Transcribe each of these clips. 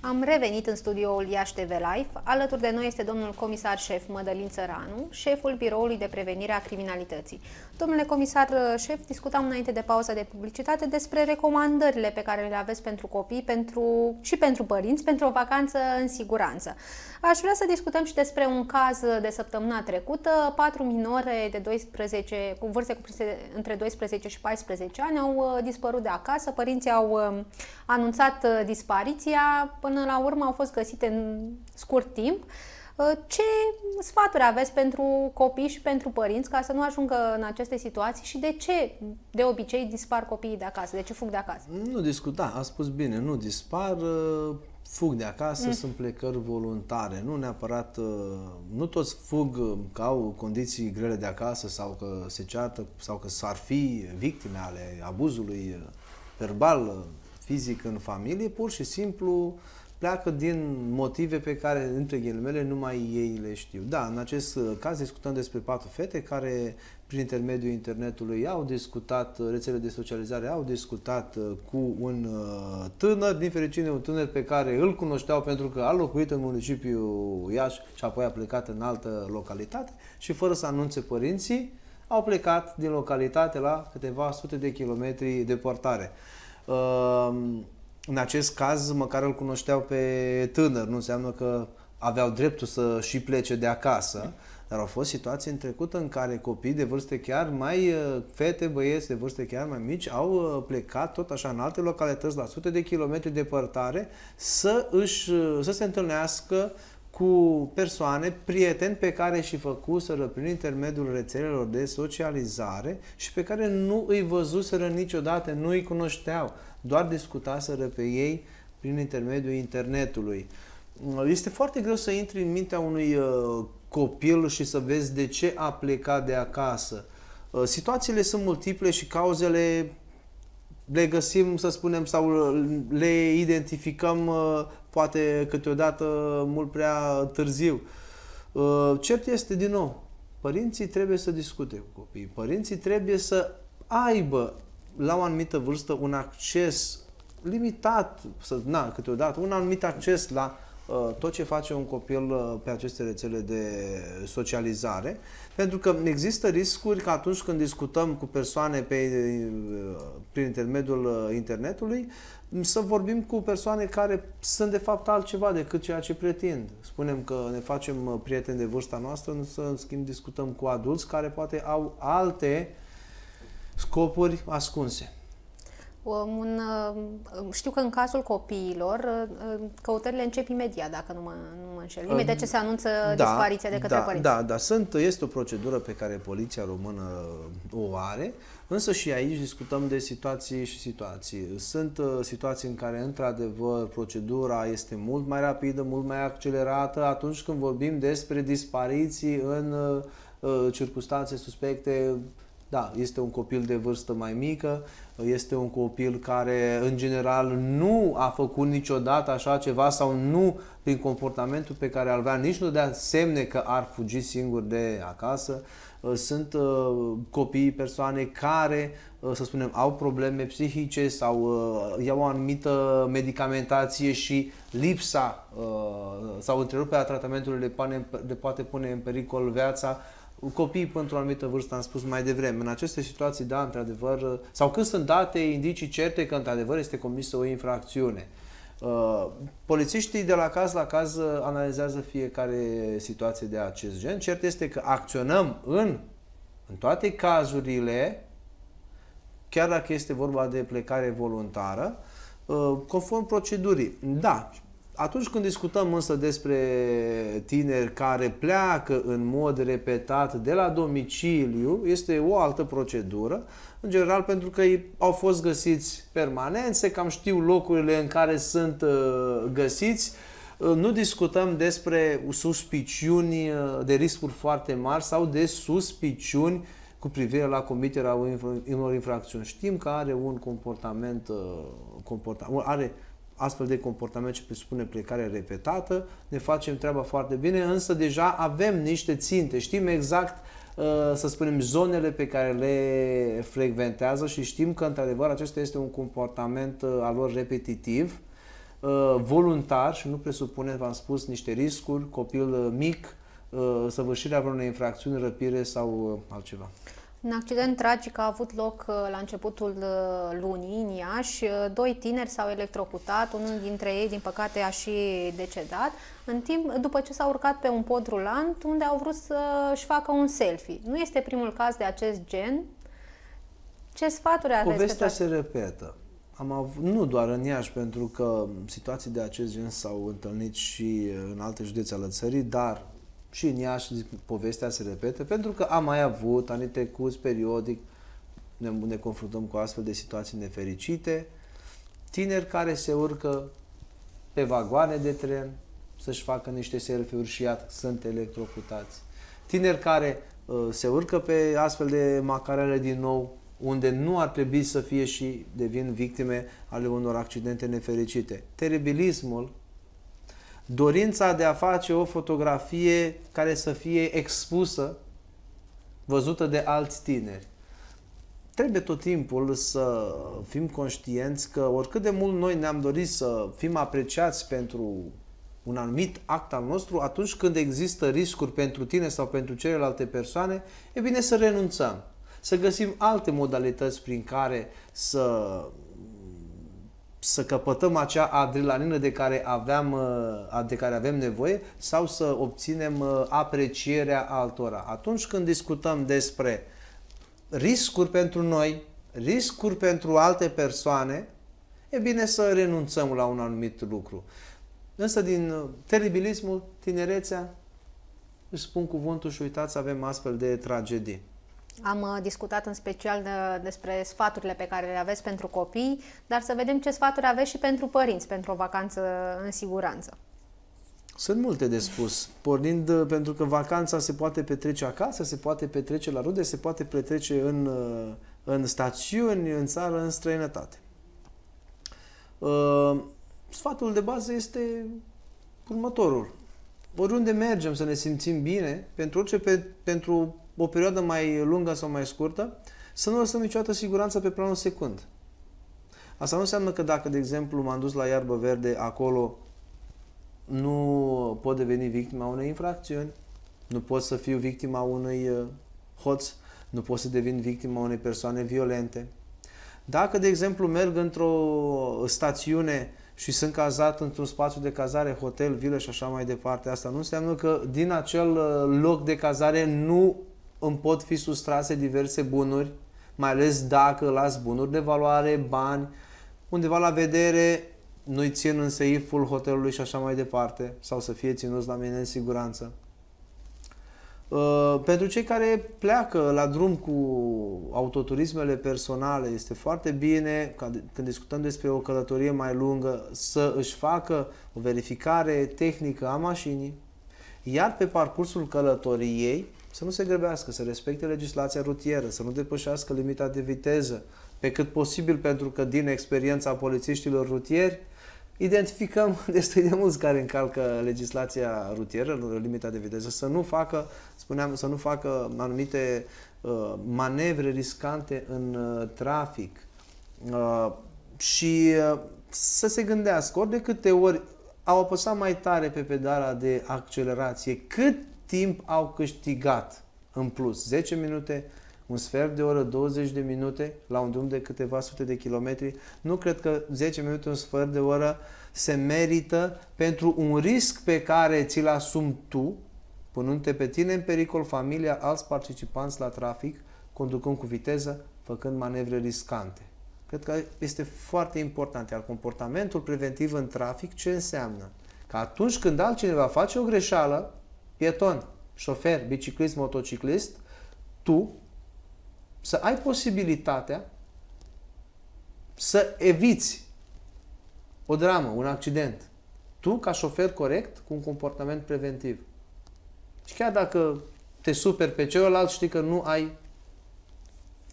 Am revenit în studioul Iași TV Live. Alături de noi este domnul comisar șef Mădălin Țăranu, șeful Biroului de Prevenire a Criminalității. Domnule comisar uh, șef, discutam înainte de pauza de publicitate despre recomandările pe care le aveți pentru copii pentru, și pentru părinți pentru o vacanță în siguranță. Aș vrea să discutăm și despre un caz uh, de săptămâna trecută. Patru minore de 12, cu vârste cuprinse între 12 și 14 ani au uh, dispărut de acasă. Părinții au anunțat dispariția până la urmă au fost găsite în scurt timp. Uh, ce sfaturi aveți pentru copii și pentru părinți ca să nu ajungă în aceste situații și de ce de obicei dispar copiii de acasă? De ce fug de acasă? Nu discuta, a spus bine, nu dispar, uh, fug de acasă, mm. sunt plecări voluntare, nu neapărat, uh, nu toți fug că au condiții grele de acasă sau că se ceartă sau că s-ar fi victime ale abuzului verbal, fizic în familie, pur și simplu uh, pleacă din motive pe care, între ghilimele, numai ei le știu. Da, în acest uh, caz discutăm despre patru fete care, prin intermediul internetului, au discutat, uh, rețelele de socializare au discutat uh, cu un tânăr, din fericire un tânăr pe care îl cunoșteau pentru că a locuit în municipiul Iași și apoi a plecat în altă localitate și fără să anunțe părinții, au plecat din localitate la câteva sute de kilometri departare. Uh, în acest caz măcar îl cunoșteau pe tânăr, nu înseamnă că aveau dreptul să și plece de acasă, dar au fost situații în trecut în care copii de vârste chiar mai uh, fete, băieți de vârste chiar mai mici au uh, plecat tot așa în alte localități la sute de kilometri departare să, își, uh, să se întâlnească cu persoane, prieteni pe care și făcuseră prin intermediul rețelelor de socializare și pe care nu îi văzuseră niciodată, nu îi cunoșteau doar discutaseră pe ei prin intermediul internetului. Este foarte greu să intri în mintea unui uh, copil și să vezi de ce a plecat de acasă. Uh, situațiile sunt multiple și cauzele le găsim, să spunem, sau le identificăm uh, poate câteodată mult prea târziu. Cert este din nou, părinții trebuie să discute cu copiii, părinții trebuie să aibă la o anumită vârstă un acces limitat, să, na, câteodată, un anumit acces la uh, tot ce face un copil uh, pe aceste rețele de socializare, pentru că există riscuri că atunci când discutăm cu persoane pe, uh, prin intermediul uh, internetului, să vorbim cu persoane care sunt de fapt altceva decât ceea ce pretind. Spunem că ne facem uh, prieteni de vârsta noastră, însă în schimb discutăm cu adulți care poate au alte uh, scopuri ascunse. Um, un, um, um, știu că în cazul copiilor, uh, uh, căutările încep imediat, dacă nu mă, nu mă înșel. Imediat ce se anunță da, dispariția de către da, părinți. Da, da, sunt, este o procedură pe care poliția română o are, însă și aici discutăm de situații și situații. Sunt uh, situații în care, într-adevăr, procedura este mult mai rapidă, mult mai accelerată atunci când vorbim despre dispariții în circunstanțe suspecte da, este un copil de vârstă mai mică, este un copil care în general nu a făcut niciodată așa ceva sau nu prin comportamentul pe care ar avea nici nu dea semne că ar fugi singur de acasă. Uh, sunt uh, copii, persoane care, uh, să spunem, au probleme psihice sau iau o anumită medicamentație și lipsa sau întreruperea tratamentului le poate pune în pericol viața copiii pentru o anumită vârstă, am spus mai devreme. În aceste situații, da, într-adevăr, sau când sunt date indicii certe că într-adevăr este comisă o infracțiune. Uh, polițiștii de la caz la caz uh, analizează fiecare situație de acest gen. Cert este că acționăm în, în toate cazurile, chiar dacă este vorba de plecare voluntară, uh, conform procedurii. Da, atunci când discutăm însă despre tineri care pleacă în mod repetat de la domiciliu, este o altă procedură, în general pentru că ei au fost găsiți permanențe, cam știu locurile în care sunt uh, găsiți, uh, nu discutăm despre suspiciuni uh, de riscuri foarte mari sau de suspiciuni cu privire la comiterea unor infracțiuni. Știm că are un comportament, comportament are astfel de comportament ce presupune plecare repetată, ne facem treaba foarte bine, însă deja avem niște ținte, știm exact uh, să spunem, zonele pe care le frecventează și știm că, într-adevăr, acesta este un comportament uh, al lor repetitiv, uh, voluntar și nu presupune, v-am spus, niște riscuri, copil mic, săvârșirea vreunei infracțiuni, răpire sau altceva. Un accident tragic a avut loc uh, la începutul uh, lunii în Iași. Uh, doi tineri s-au electrocutat, unul dintre ei, din păcate, a și decedat, în timp, după ce s-a urcat pe un pod rulant, unde au vrut să-și facă un selfie. Nu este primul caz de acest gen. Ce sfaturi aveți? Povestea se repetă. Am avut, nu doar în Iași, pentru că situații de acest gen s-au întâlnit și în alte județe ale țării, dar și în Iași zic, povestea se repetă, pentru că am mai avut anii trecuți, periodic, ne, ne confruntăm cu astfel de situații nefericite, tineri care se urcă pe vagoane de tren să-și facă niște selfie-uri și iată, sunt electrocutați. Tineri care uh, se urcă pe astfel de macarele din nou, unde nu ar trebui să fie și devin victime ale unor accidente nefericite. Teribilismul dorința de a face o fotografie care să fie expusă, văzută de alți tineri. Trebuie tot timpul să fim conștienți că oricât de mult noi ne-am dorit să fim apreciați pentru un anumit act al nostru, atunci când există riscuri pentru tine sau pentru celelalte persoane, e bine să renunțăm, să găsim alte modalități prin care să să căpătăm acea adrenalină de care, aveam, uh, de care avem nevoie sau să obținem uh, aprecierea altora. Atunci când discutăm despre riscuri pentru noi, riscuri pentru alte persoane, e bine să renunțăm la un anumit lucru. Însă din uh, teribilismul, tinerețea, își spun cuvântul și uitați, avem astfel de tragedii. Am uh, discutat în special de, uh, despre sfaturile pe care le aveți pentru copii, dar să vedem ce sfaturi aveți și pentru părinți, pentru o vacanță în siguranță. Sunt multe de spus, pornind uh, pentru că vacanța se poate petrece acasă, se poate petrece la rude, se poate petrece în, în stațiuni, în țară, în străinătate. Sfatul de bază este următorul. Oriunde mergem să ne simțim bine, pentru orice, pe, pentru o perioadă mai lungă sau mai scurtă, să nu lăsăm niciodată siguranța pe planul secund. Asta nu înseamnă că dacă, de exemplu, m-am dus la iarbă verde, acolo nu pot deveni victima unei infracțiuni, nu pot să fiu victima unui uh, hoț, nu pot să devin victima unei persoane violente. Dacă, de exemplu, merg într-o stațiune și sunt cazat într-un spațiu de cazare, hotel, vilă și așa mai departe, asta nu înseamnă că din acel uh, loc de cazare nu îmi pot fi sustrase diverse bunuri, mai ales dacă las bunuri de valoare, bani, undeva la vedere, noi țin în seiful hotelului și așa mai departe, sau să fie ținuți la mine în siguranță. Uh, pentru cei care pleacă la drum cu autoturismele personale, este foarte bine, când discutăm despre o călătorie mai lungă, să își facă o verificare tehnică a mașinii, iar pe parcursul călătoriei să nu se grăbească, să respecte legislația rutieră, să nu depășească limita de viteză, pe cât posibil, pentru că din experiența polițiștilor rutieri, identificăm destul de mulți care încalcă legislația rutieră, limita de viteză, să nu facă, spuneam, să nu facă anumite uh, manevre riscante în uh, trafic uh, și uh, să se gândească ori de câte ori au apăsat mai tare pe pedala de accelerație, cât timp au câștigat în plus? 10 minute, un sfert de oră, 20 de minute la un drum de câteva sute de kilometri. Nu cred că 10 minute, un sfert de oră se merită pentru un risc pe care ți-l asumi tu, punându te pe tine în pericol, familia, alți participanți la trafic, conducând cu viteză, făcând manevre riscante. Cred că este foarte important. Iar comportamentul preventiv în trafic ce înseamnă? Că atunci când altcineva face o greșeală, pieton, șofer, biciclist, motociclist, tu să ai posibilitatea să eviți o dramă, un accident. Tu, ca șofer corect, cu un comportament preventiv. Și chiar dacă te superi pe celălalt, știi că nu ai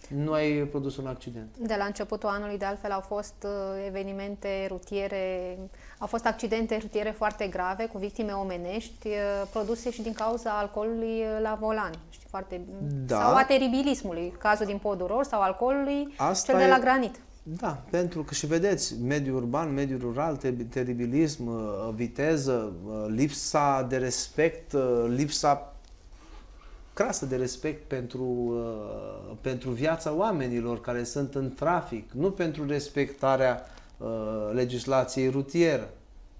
nu ai produs un accident. De la începutul anului, de altfel, au fost uh, evenimente rutiere, au fost accidente rutiere foarte grave cu victime omenești uh, produse și din cauza alcoolului uh, la volan. Știi, foarte... da. Sau a teribilismului, cazul din Poduror sau alcoolului, Asta cel de la granit. Da, pentru că și vedeți, mediul urban, mediul rural, teribilism, viteză, lipsa de respect, lipsa crasă de respect pentru, uh, pentru viața oamenilor care sunt în trafic, nu pentru respectarea uh, legislației rutieră.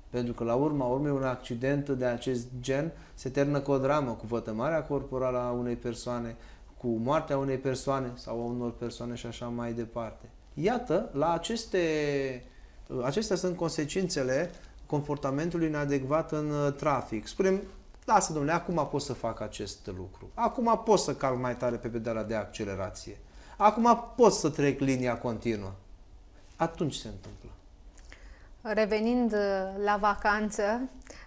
Pentru că, la urma urmei, un accident de acest gen se termină cu o dramă, cu vătămarea corporală a unei persoane, cu moartea unei persoane sau a unor persoane și așa mai departe. Iată, la aceste, uh, acestea sunt consecințele comportamentului inadecvat în uh, trafic. Spunem, Lasă, domnule, acum pot să fac acest lucru. Acum pot să cal mai tare pe pedala de accelerație. Acum pot să trec linia continuă. Atunci se întâmplă. Revenind uh, la vacanță,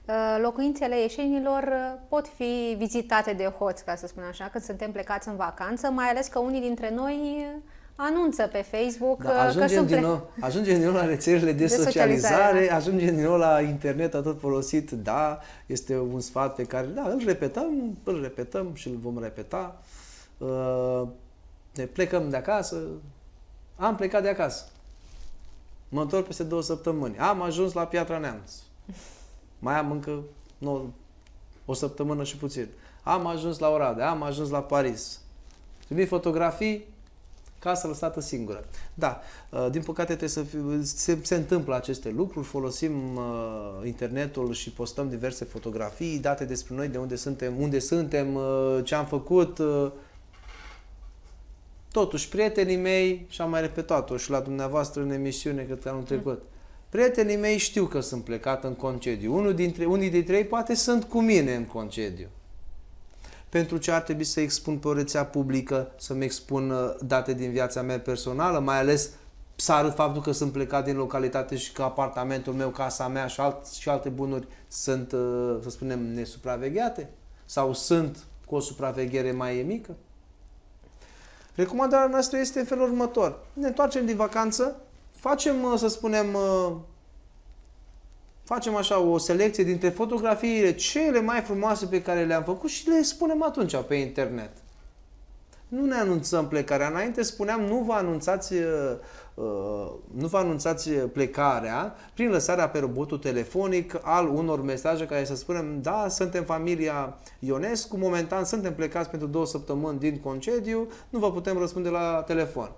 uh, locuințele ieșenilor uh, pot fi vizitate de hoți, ca să spun așa, când suntem plecați în vacanță, mai ales că unii dintre noi anunță pe Facebook da, uh, ajungem că sunt... Din nou, ajungem din nou la rețelele de, de socializare, socializare da. ajungem din nou la internet atât folosit, da, este un sfat pe care, da, îl repetăm, îl repetăm și îl vom repeta. Uh, ne plecăm de acasă, am plecat de acasă. Mă întorc peste două săptămâni. Am ajuns la Piatra Neamț. Mai am încă nu, o săptămână și puțin. Am ajuns la Oradea, am ajuns la Paris. Trimit fotografii, casa lăsată singură. Da, uh, din păcate trebuie să fi, se, se întâmplă aceste lucruri, folosim uh, internetul și postăm diverse fotografii, date despre noi, de unde suntem, unde suntem, uh, ce am făcut. Uh. Totuși, prietenii mei, și am mai repetat-o și la dumneavoastră în emisiune, cred că anul mm. trecut, prietenii mei știu că sunt plecat în concediu. Unul dintre, unii dintre ei poate sunt cu mine în concediu pentru ce ar trebui să expun pe o rețea publică, să-mi expun uh, date din viața mea personală, mai ales să arăt faptul că sunt plecat din localitate și că apartamentul meu, casa mea și, alt, și alte bunuri sunt, uh, să spunem, nesupravegheate sau sunt cu o supraveghere mai mică. Recomandarea noastră este în felul următor. Ne întoarcem din vacanță, facem, uh, să spunem, facem așa o selecție dintre fotografiile cele mai frumoase pe care le-am făcut și le spunem atunci pe internet. Nu ne anunțăm plecarea. Înainte spuneam nu vă anunțați, uh, uh, nu vă anunțați plecarea prin lăsarea pe robotul telefonic al unor mesaje care să spunem da, suntem familia Ionescu, momentan suntem plecați pentru două săptămâni din concediu, nu vă putem răspunde la telefon.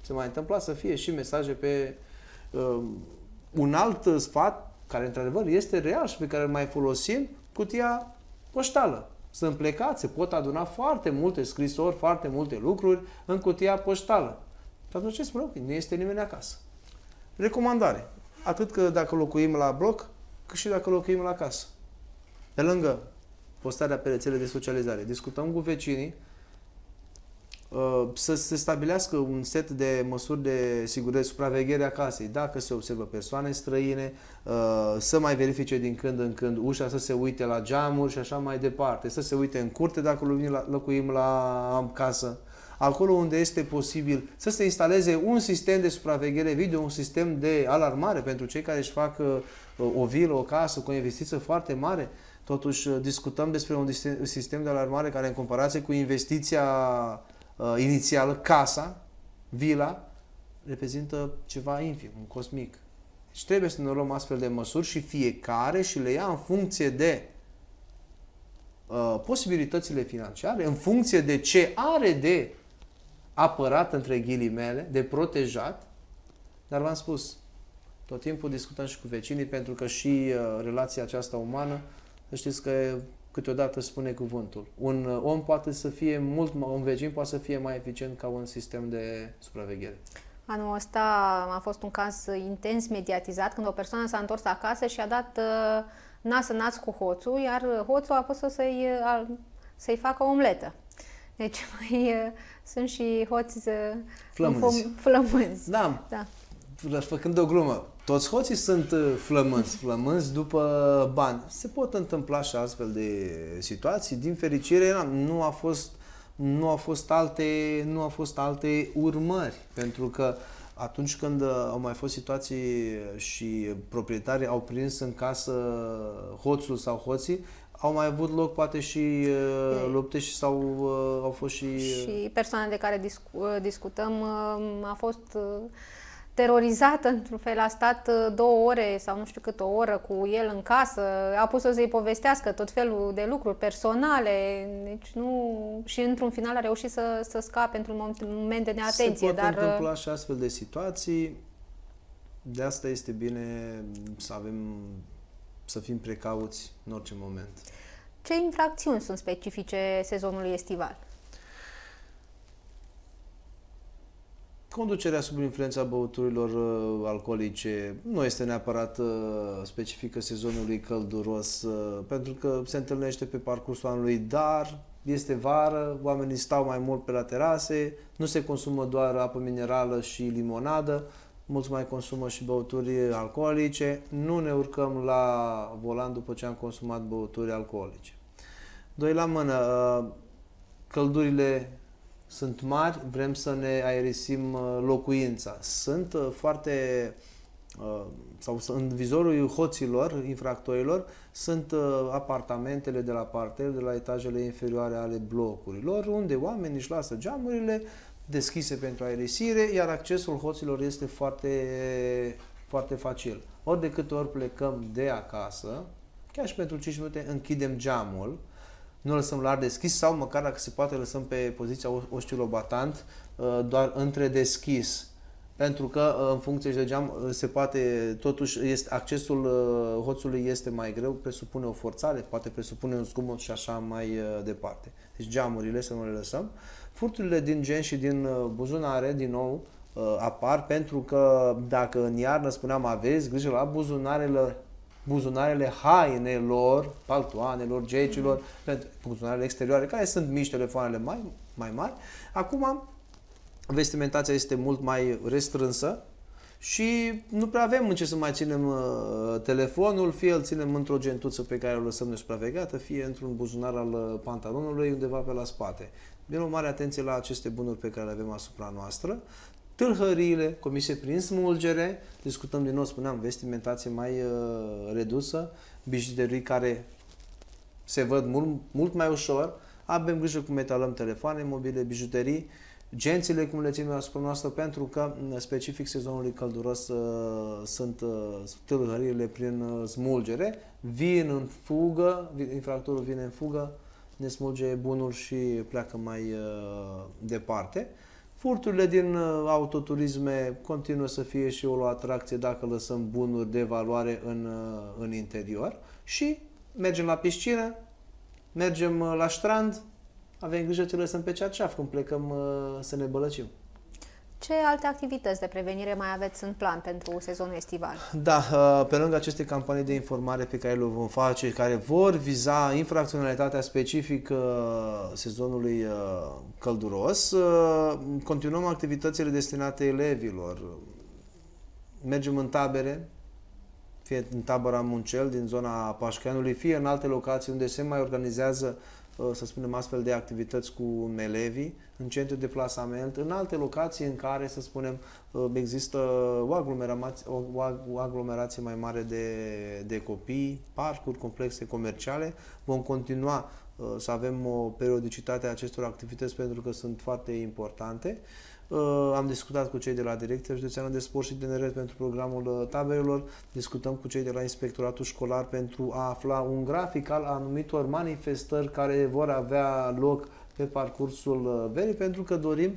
Se mai întâmpla să fie și mesaje pe uh, un alt sfat care într-adevăr este real și pe care îl mai folosim, cutia poștală. Sunt plecați, se pot aduna foarte multe scrisori, foarte multe lucruri în cutia poștală. Și atunci ce spune? Nu este nimeni acasă. Recomandare. Atât că dacă locuim la bloc, cât și dacă locuim la casă. Pe lângă postarea pe rețele de socializare, discutăm cu vecinii, Uh, să se stabilească un set de măsuri de siguranță, supraveghere a casei, dacă se observă persoane străine, uh, să mai verifice din când în când ușa, să se uite la geamuri și așa mai departe, să se uite în curte dacă locuim la casă, acolo unde este posibil să se instaleze un sistem de supraveghere video, un sistem de alarmare pentru cei care își fac uh, o vilă, o casă cu o investiție foarte mare, Totuși discutăm despre un sistem de alarmare care în comparație cu investiția uh, inițială, casa, vila, reprezintă ceva infim, un cosmic. Deci trebuie să ne luăm astfel de măsuri și fiecare și le ia în funcție de uh, posibilitățile financiare, în funcție de ce are de apărat între ghilimele, de protejat, dar v-am spus, tot timpul discutăm și cu vecinii pentru că și uh, relația aceasta umană, să știți că câteodată spune cuvântul. Un uh, om poate să fie mult, un vecin poate să fie mai eficient ca un sistem de supraveghere. Anul ăsta a fost un caz intens mediatizat când o persoană s-a întors acasă și a dat uh, nas în nas cu hoțul, iar hoțul a pus să-i, uh, să-i facă o omletă. Deci mai sunt și hoți flămânzi. flămânzi. Da. da făcând o glumă, toți hoții sunt uh, flămânți, flămânți după bani. Se pot întâmpla și astfel de situații. Din fericire, nu a fost, nu a fost, alte, nu a fost alte urmări, pentru că atunci când uh, au mai fost situații și proprietarii au prins în casă hoțul sau hoții, au mai avut loc poate și uh, mm. lupte și sau uh, au fost și... Uh... Și persoana de care discu- uh, discutăm uh, a fost... Uh terorizată într-un fel, a stat uh, două ore sau nu știu cât o oră cu el în casă, a pus-o să-i povestească tot felul de lucruri personale deci nu... și într-un final a reușit să, să scape într-un moment de neatenție. Se poate dar... întâmpla uh, și astfel de situații, de asta este bine să avem, să fim precauți în orice moment. Ce infracțiuni sunt specifice sezonului estival? Conducerea sub influența băuturilor uh, alcoolice nu este neapărat uh, specifică sezonului călduros, uh, pentru că se întâlnește pe parcursul anului, dar este vară, oamenii stau mai mult pe la terase, nu se consumă doar apă minerală și limonadă, mulți mai consumă și băuturi alcoolice, nu ne urcăm la volan după ce am consumat băuturi alcoolice. Doi la mână, uh, căldurile sunt mari, vrem să ne aerisim uh, locuința. Sunt uh, foarte uh, sau în vizorul hoților, infractorilor, sunt apartamentele de la parter, de la etajele inferioare ale blocurilor, unde oamenii își lasă geamurile deschise pentru aerisire, iar accesul hoților este foarte, foarte facil. Ori de câte ori plecăm de acasă, chiar și pentru 5 minute închidem geamul, nu lăsăm la deschis sau măcar dacă se poate lăsăm pe poziția oscilobatant uh, doar între deschis pentru că uh, în funcție de geam uh, se poate, totuși este, accesul hoțului este mai greu, presupune o forțare, poate presupune un zgomot și așa mai departe. Deci geamurile să nu le lăsăm. Furturile din gen și din buzunare, din nou, apar pentru că dacă în iarnă spuneam aveți grijă la buzunarele buzunarele hainelor, paltoanelor, gecilor, mm-hmm. pentru buzunarele exterioare, care sunt mici, telefoanele mai, mai mari. Acum, vestimentația este mult mai restrânsă și nu prea avem în ce să mai ținem uh, telefonul, fie îl ținem într-o gentuță pe care o lăsăm nesupravegată, fie într-un buzunar al uh, pantalonului undeva pe la spate. Din o mare atenție la aceste bunuri pe care le avem asupra noastră, tâlhăriile, comise prin smulgere, discutăm din nou, spuneam, vestimentație mai uh, redusă, bijuterii care se văd mult, mult mai ușor, avem grijă cum metalăm telefoane, mobile, bijuterii, gențile cum le ținem asupra noastră, pentru că mm, specific sezonului călduros uh, sunt uh, tâlhăriile prin uh, smulgere, vin în fugă, infractorul vine în fugă, ne smulge bunul și pleacă mai uh, departe. Furturile din uh, autoturisme continuă să fie și o atracție dacă lăsăm bunuri de valoare în, uh, în interior și mergem la piscină, mergem uh, la strand, avem grijă ce lăsăm pe cearceaf când plecăm să ne bălăcim. Ce alte activități de prevenire mai aveți în plan pentru sezonul estival? Da, uh, pe lângă aceste campanii de informare pe care le vom face, care vor viza infracționalitatea specifică uh, sezonului uh, călduros, continuăm activitățile destinate elevilor. Mergem în tabere, fie în tabăra Muncel, din zona Pașcanului, fie în alte locații unde se mai organizează Uh, să spunem, astfel de activități cu elevii în centru de plasament, în alte locații în care, să spunem, uh, există o aglomerație, o aglomerație mai mare de, de copii, parcuri, complexe comerciale. Vom continua uh, să avem o periodicitate a acestor activități pentru că sunt foarte importante. Uh, am discutat cu cei de la Direcția Județeană de Sport și DNR pentru programul uh, taberelor, discutăm cu cei de la Inspectoratul Școlar pentru a afla un grafic al anumitor manifestări care vor avea loc pe parcursul uh, verii, pentru că dorim,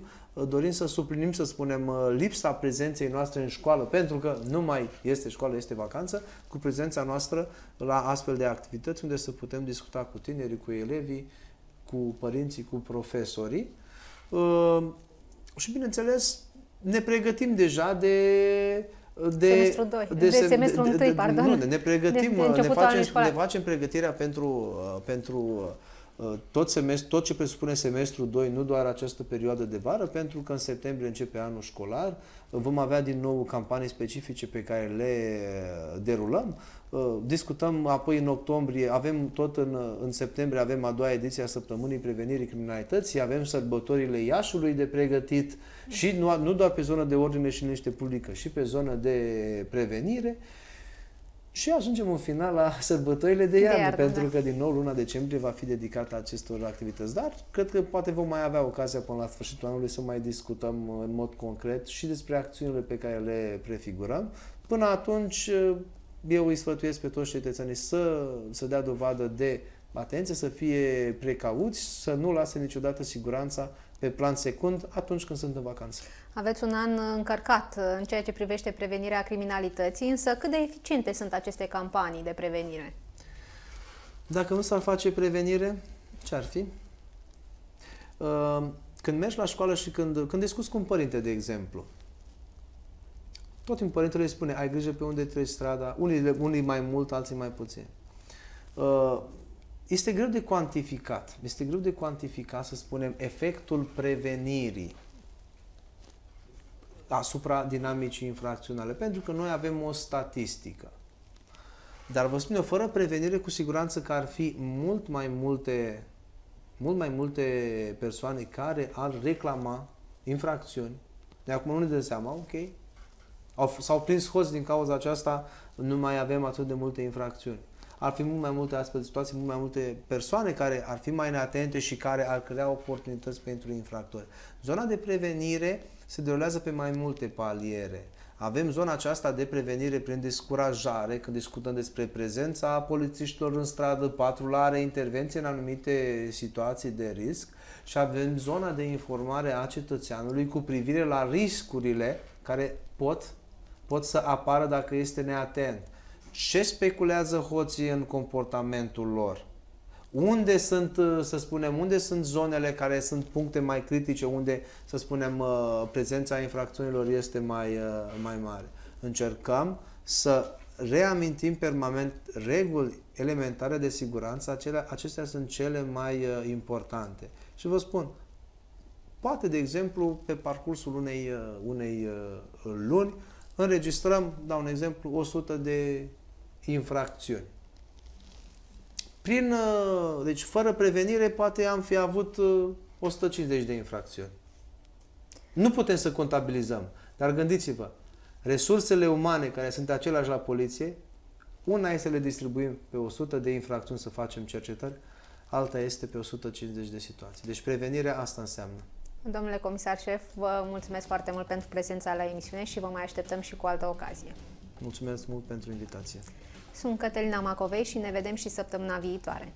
dorim să suplinim, să spunem, lipsa prezenței noastre în școală, pentru că nu mai este școală, este vacanță, cu prezența noastră la astfel de activități unde să putem discuta cu tinerii, cu elevii, cu părinții, cu profesorii. Și bineînțeles, ne pregătim deja de de semestrul 2, de, de, sem- de, 1, pardon. Nu, ne pregătim, de, de ne, facem, ne facem pregătirea pentru, uh, pentru uh, Uh, tot, semestru, tot ce presupune semestrul 2, nu doar această perioadă de vară, pentru că în septembrie începe anul școlar, uh, vom avea din nou campanii specifice pe care le derulăm. Uh, discutăm apoi în octombrie, avem tot în, în septembrie, avem a doua ediție a Săptămânii Prevenirii Criminalității, avem sărbătorile Iașului de pregătit și nu, nu doar pe zona de ordine și liniște publică, și pe zona de prevenire. Și ajungem în final la sărbătorile de iarnă, de iarnă pentru da. că din nou luna decembrie va fi dedicată acestor activități, dar cred că poate vom mai avea ocazia până la sfârșitul anului să mai discutăm în mod concret și despre acțiunile pe care le prefigurăm. Până atunci, eu îi sfătuiesc pe toți cetățenii să, să dea dovadă de atenție, să fie precauți, să nu lase niciodată siguranța pe plan secund atunci când sunt în vacanță. Aveți un an încărcat în ceea ce privește prevenirea criminalității, însă cât de eficiente sunt aceste campanii de prevenire? Dacă nu s-ar face prevenire, ce ar fi? Ehm, când mergi la școală și când, când discuți cu un părinte, de exemplu, tot timpul părintele îi spune, ai grijă pe unde treci strada, unii, unii mai mult, alții mai puțin. Ehm, este greu de cuantificat. Este greu de cuantificat, să spunem, efectul prevenirii asupra dinamicii infracționale, pentru că noi avem o statistică. Dar vă spun eu, fără prevenire, cu siguranță că ar fi mult mai multe, mult mai multe persoane care ar reclama infracțiuni. De acum nu ne dăm seama, ok, s-au prins hoți din cauza aceasta, nu mai avem atât de multe infracțiuni ar fi mult mai multe astfel de situații, mult mai multe persoane care ar fi mai atente și care ar crea oportunități pentru infractori. Zona de prevenire se derulează pe mai multe paliere. Avem zona aceasta de prevenire prin descurajare, când discutăm despre prezența polițiștilor în stradă, patrulare, intervenție în anumite situații de risc și avem zona de informare a cetățeanului cu privire la riscurile care pot, pot să apară dacă este neatent ce speculează hoții în comportamentul lor, unde sunt, uh, să spunem, unde sunt zonele care sunt puncte mai critice, unde, să spunem, uh, prezența infracțiunilor este mai, uh, mai mare. Încercăm să reamintim permanent reguli elementare de siguranță, acelea, acestea sunt cele mai importante. Și vă spun, poate, de exemplu, pe parcursul unei, unei luni, înregistrăm, dau un exemplu, 100 de infracțiuni. Prin, uh, deci, fără prevenire, poate am fi avut 150 uh, de infracțiuni. Nu putem să contabilizăm, dar gândiți-vă, resursele umane care sunt aceleași la poliție, una este să le distribuim pe 100 de infracțiuni să facem cercetări, alta este pe 150 de situații. Deci prevenirea asta înseamnă. Domnule comisar șef, vă mulțumesc foarte mult pentru prezența la emisiune și vă mai așteptăm și cu altă ocazie. Mulțumesc mult pentru invitație. Sunt Cătălina Macovei și ne vedem și săptămâna viitoare.